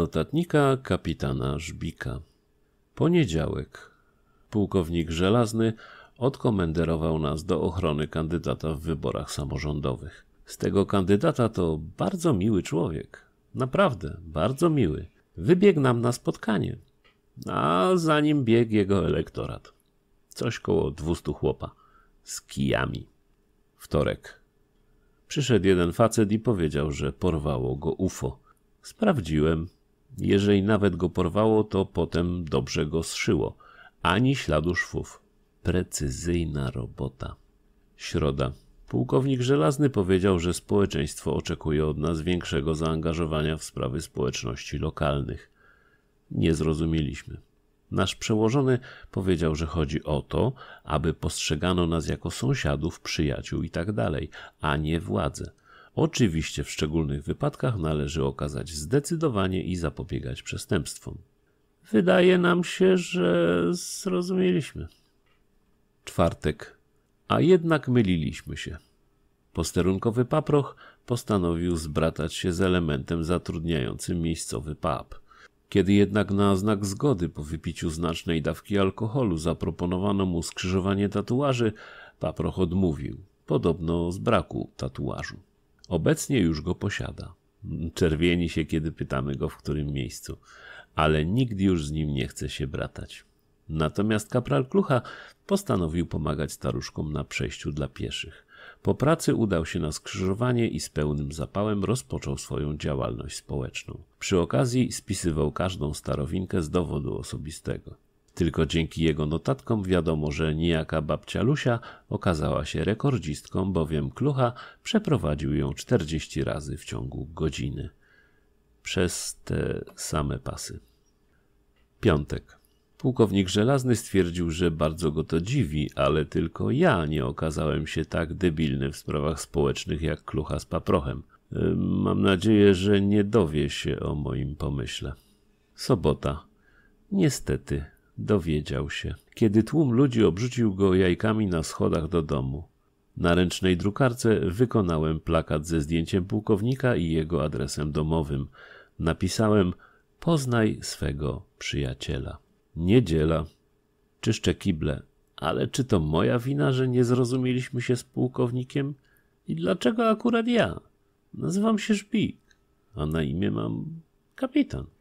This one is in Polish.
notatnika kapitana Żbika. Poniedziałek. Pułkownik Żelazny odkomenderował nas do ochrony kandydata w wyborach samorządowych. Z tego kandydata to bardzo miły człowiek. Naprawdę, bardzo miły. Wybiegł nam na spotkanie. A za nim biegł jego elektorat. Coś koło dwustu chłopa. Z kijami. Wtorek. Przyszedł jeden facet i powiedział, że porwało go UFO. Sprawdziłem. Jeżeli nawet go porwało, to potem dobrze go zszyło. Ani śladu szwów. Precyzyjna robota. Środa. Pułkownik Żelazny powiedział, że społeczeństwo oczekuje od nas większego zaangażowania w sprawy społeczności lokalnych. Nie zrozumieliśmy. Nasz przełożony powiedział, że chodzi o to, aby postrzegano nas jako sąsiadów, przyjaciół itd., tak a nie władzę. Oczywiście w szczególnych wypadkach należy okazać zdecydowanie i zapobiegać przestępstwom. Wydaje nam się, że zrozumieliśmy. Czwartek. A jednak myliliśmy się. Posterunkowy paproch postanowił zbratać się z elementem zatrudniającym miejscowy pap. Kiedy jednak na znak zgody po wypiciu znacznej dawki alkoholu zaproponowano mu skrzyżowanie tatuaży, paproch odmówił, podobno z braku tatuażu. Obecnie już go posiada. Czerwieni się, kiedy pytamy go, w którym miejscu, ale nikt już z nim nie chce się bratać. Natomiast kapral Klucha postanowił pomagać staruszkom na przejściu dla pieszych. Po pracy udał się na skrzyżowanie i z pełnym zapałem rozpoczął swoją działalność społeczną. Przy okazji spisywał każdą starowinkę z dowodu osobistego. Tylko dzięki jego notatkom wiadomo, że niejaka babcia Lusia okazała się rekordzistką, bowiem Klucha przeprowadził ją 40 razy w ciągu godziny. Przez te same pasy. Piątek. Pułkownik Żelazny stwierdził, że bardzo go to dziwi, ale tylko ja nie okazałem się tak debilny w sprawach społecznych jak Klucha z paprochem. Mam nadzieję, że nie dowie się o moim pomyśle. Sobota. Niestety, Dowiedział się, kiedy tłum ludzi obrzucił go jajkami na schodach do domu. Na ręcznej drukarce wykonałem plakat ze zdjęciem pułkownika i jego adresem domowym. Napisałem: Poznaj swego przyjaciela. Niedziela. Czyszczę kible. Ale czy to moja wina, że nie zrozumieliśmy się z pułkownikiem? I dlaczego akurat ja? Nazywam się Szpik, a na imię mam kapitan.